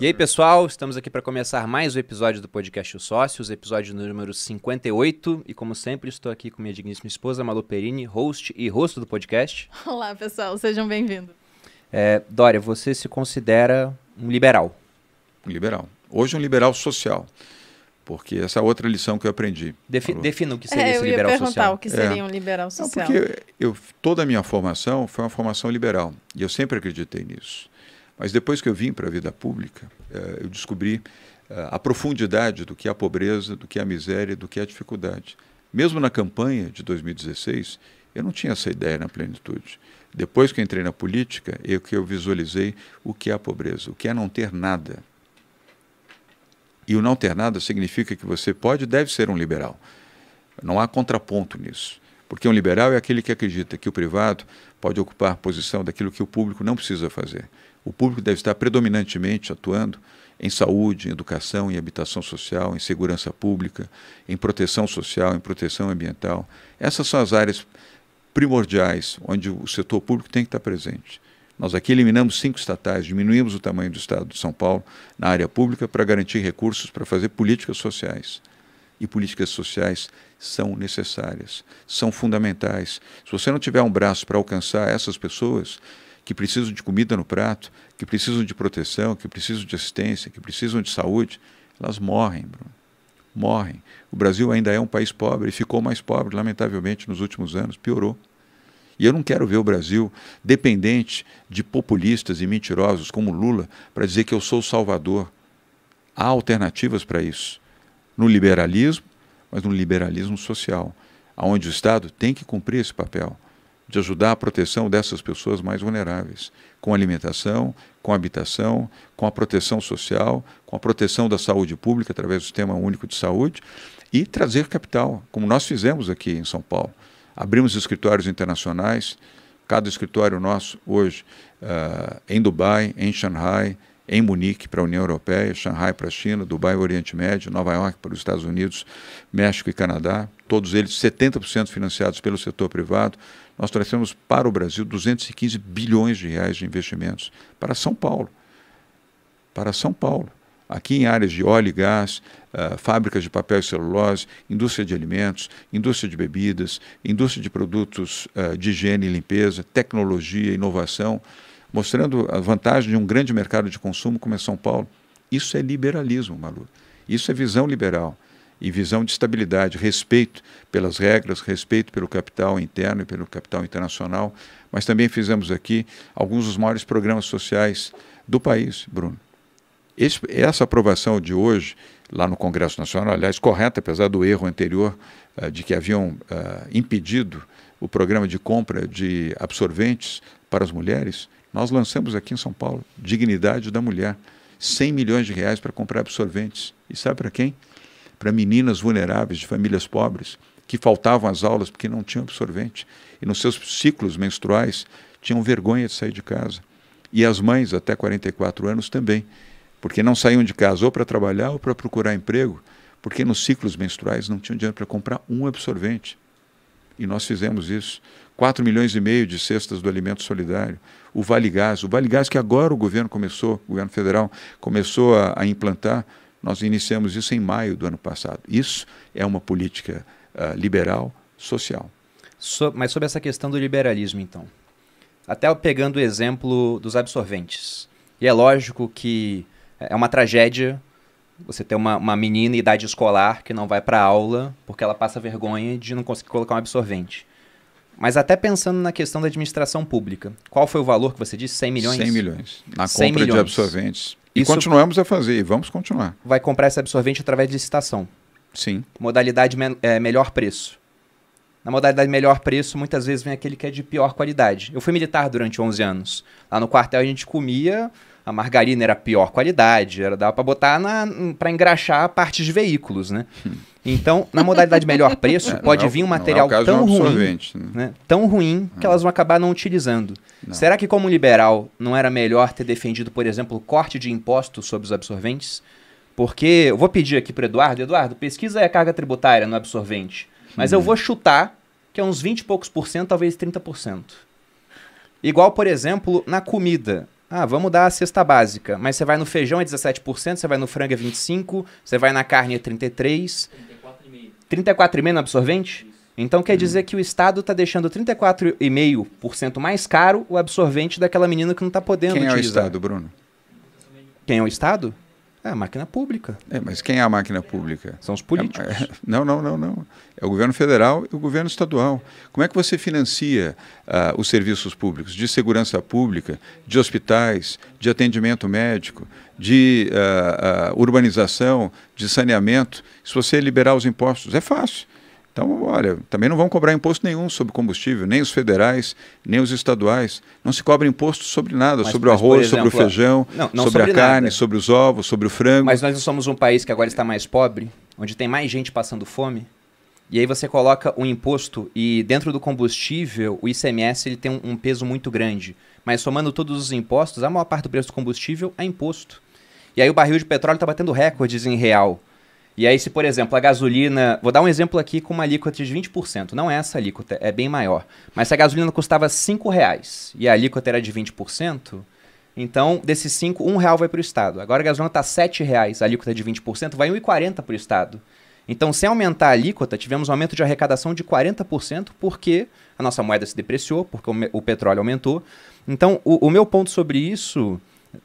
E aí, pessoal, estamos aqui para começar mais um episódio do podcast Os Sócios, episódio número 58. E como sempre, estou aqui com minha digníssima esposa, Malu Perini, host e rosto do podcast. Olá, pessoal, sejam bem-vindos. É, Dória, você se considera um liberal? Um liberal. Hoje, um liberal social. Porque essa é outra lição que eu aprendi. Defi Malu. defina o que é, seria é, esse liberal social. Eu ia perguntar o que seria é. um liberal social. Não, porque eu, toda a minha formação foi uma formação liberal. E eu sempre acreditei nisso. Mas depois que eu vim para a vida pública, eh, eu descobri eh, a profundidade do que é a pobreza, do que é a miséria, do que é a dificuldade. Mesmo na campanha de 2016, eu não tinha essa ideia na plenitude. Depois que entrei na política, eu é que eu visualizei o que é a pobreza, o que é não ter nada. E o não ter nada significa que você pode e deve ser um liberal. Não há contraponto nisso. Porque um liberal é aquele que acredita que o privado pode ocupar a posição daquilo que o público não precisa fazer o público deve estar predominantemente atuando em saúde, em educação, em habitação social, em segurança pública, em proteção social, em proteção ambiental. Essas são as áreas primordiais onde o setor público tem que estar presente. Nós aqui eliminamos cinco estatais, diminuímos o tamanho do Estado de São Paulo na área pública para garantir recursos para fazer políticas sociais. E políticas sociais são necessárias, são fundamentais. Se você não tiver um braço para alcançar essas pessoas, que precisam de comida no prato, que precisam de proteção, que precisam de assistência, que precisam de saúde, elas morrem, Bruno. Morrem. O Brasil ainda é um país pobre e ficou mais pobre, lamentavelmente, nos últimos anos, piorou. E eu não quero ver o Brasil dependente de populistas e mentirosos como Lula para dizer que eu sou o salvador. Há alternativas para isso. No liberalismo, mas no liberalismo social, onde o Estado tem que cumprir esse papel de ajudar a proteção dessas pessoas mais vulneráveis, com alimentação, com habitação, com a proteção social, com a proteção da saúde pública através do Sistema Único de Saúde e trazer capital, como nós fizemos aqui em São Paulo. Abrimos escritórios internacionais, cada escritório nosso hoje uh, em Dubai, em Xangai, em Munique para a União Europeia, Xangai para a China, Dubai para o Oriente Médio, Nova York para os Estados Unidos, México e Canadá, todos eles 70% financiados pelo setor privado. Nós trouxemos para o Brasil 215 bilhões de reais de investimentos para São Paulo. Para São Paulo. Aqui em áreas de óleo e gás, uh, fábricas de papel e celulose, indústria de alimentos, indústria de bebidas, indústria de produtos uh, de higiene e limpeza, tecnologia, inovação mostrando a vantagem de um grande mercado de consumo como é São Paulo. Isso é liberalismo, Malu. Isso é visão liberal e visão de estabilidade, respeito pelas regras, respeito pelo capital interno e pelo capital internacional. Mas também fizemos aqui alguns dos maiores programas sociais do país, Bruno. Esse, essa aprovação de hoje, lá no Congresso Nacional, aliás, correta, apesar do erro anterior uh, de que haviam uh, impedido o programa de compra de absorventes para as mulheres, nós lançamos aqui em São Paulo Dignidade da Mulher, 100 milhões de reais para comprar absorventes. E sabe para quem? Para meninas vulneráveis de famílias pobres que faltavam às aulas porque não tinham absorvente e nos seus ciclos menstruais tinham vergonha de sair de casa. E as mães até 44 anos também, porque não saíam de casa ou para trabalhar ou para procurar emprego, porque nos ciclos menstruais não tinham dinheiro para comprar um absorvente e nós fizemos isso. 4 milhões e meio de cestas do alimento solidário, o Vale Gás, o Vale Gás que agora o governo começou, o governo federal começou a, a implantar, nós iniciamos isso em maio do ano passado. Isso é uma política uh, liberal social. So, mas sobre essa questão do liberalismo, então, até pegando o exemplo dos absorventes, e é lógico que é uma tragédia você tem uma, uma menina em idade escolar que não vai para aula porque ela passa vergonha de não conseguir colocar um absorvente. Mas até pensando na questão da administração pública, qual foi o valor que você disse? 100 milhões? 100 milhões. Na 100 compra milhões. de absorventes. E Isso continuamos a fazer, e vamos continuar. Vai comprar esse absorvente através de licitação. Sim. Modalidade me é, melhor preço. Na modalidade melhor preço, muitas vezes vem aquele que é de pior qualidade. Eu fui militar durante 11 anos. Lá no quartel a gente comia a margarina era pior qualidade, era dava para botar para engraxar partes de veículos, né? Então, na modalidade melhor preço, é, pode é, vir é um material é tão ruim, né? Né? tão ruim que elas vão acabar não utilizando. Não. Será que como liberal não era melhor ter defendido, por exemplo, o corte de impostos sobre os absorventes? Porque eu vou pedir aqui para Eduardo, Eduardo, pesquisa a carga tributária no absorvente. Mas hum. eu vou chutar que é uns 20 e poucos por cento, talvez 30%. Igual, por exemplo, na comida. Ah, vamos dar a cesta básica. Mas você vai no feijão é 17%, você vai no frango é 25%, você vai na carne é 33%. 34,5%. 34,5% no absorvente? Isso. Então quer hum. dizer que o Estado está deixando 34,5% mais caro o absorvente daquela menina que não está podendo Quem utilizar. Quem é o Estado, Bruno? Quem é o Estado? É a máquina pública. É, mas quem é a máquina pública? São os políticos. É, é, não, não, não, não. É o governo federal e o governo estadual. Como é que você financia uh, os serviços públicos de segurança pública, de hospitais, de atendimento médico, de uh, uh, urbanização, de saneamento, se você liberar os impostos? É fácil. Então, olha, também não vão cobrar imposto nenhum sobre combustível, nem os federais, nem os estaduais. Não se cobra imposto sobre nada, mas, sobre o arroz, exemplo, sobre o feijão, não, não sobre, sobre, a nada. carne, sobre os ovos, sobre o frango. Mas nós não somos um país que agora está mais pobre, onde tem mais gente passando fome. E aí você coloca um imposto e dentro do combustível o ICMS ele tem um, um peso muito grande. Mas somando todos os impostos, a maior parte do preço do combustível é imposto. E aí o barril de petróleo está batendo recordes em real. E aí, se por exemplo, a gasolina. Vou dar um exemplo aqui com uma alíquota de 20%. Não é essa alíquota, é bem maior. Mas se a gasolina custava 5 reais e a alíquota era de 20%, então desses 5, 1 real vai para o Estado. Agora a gasolina está 7 reais, a alíquota é de 20%, vai 1,40 para o Estado. Então, sem aumentar a alíquota, tivemos um aumento de arrecadação de 40%, porque a nossa moeda se depreciou, porque o, o petróleo aumentou. Então, o, o meu ponto sobre isso.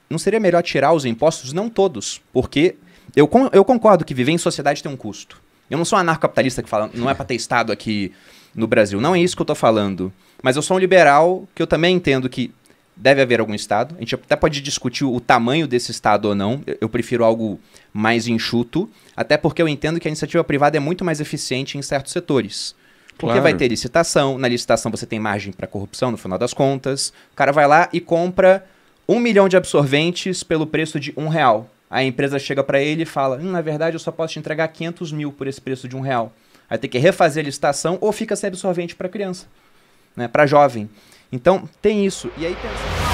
Não seria melhor tirar os impostos? Não todos, porque eu, con eu concordo que viver em sociedade tem um custo. Eu não sou um anarcocapitalista que fala, não é para ter Estado aqui no Brasil. Não é isso que eu estou falando. Mas eu sou um liberal que eu também entendo que deve haver algum Estado. A gente até pode discutir o tamanho desse Estado ou não. Eu prefiro algo mais enxuto, até porque eu entendo que a iniciativa privada é muito mais eficiente em certos setores. Porque claro. vai ter licitação, na licitação você tem margem para corrupção no final das contas. O cara vai lá e compra um milhão de absorventes pelo preço de um real. A empresa chega para ele e fala: hum, na verdade eu só posso te entregar 500 mil por esse preço de um real. Aí tem que refazer a licitação ou fica sem absorvente para criança, né? para jovem. Então tem isso. E aí pensa.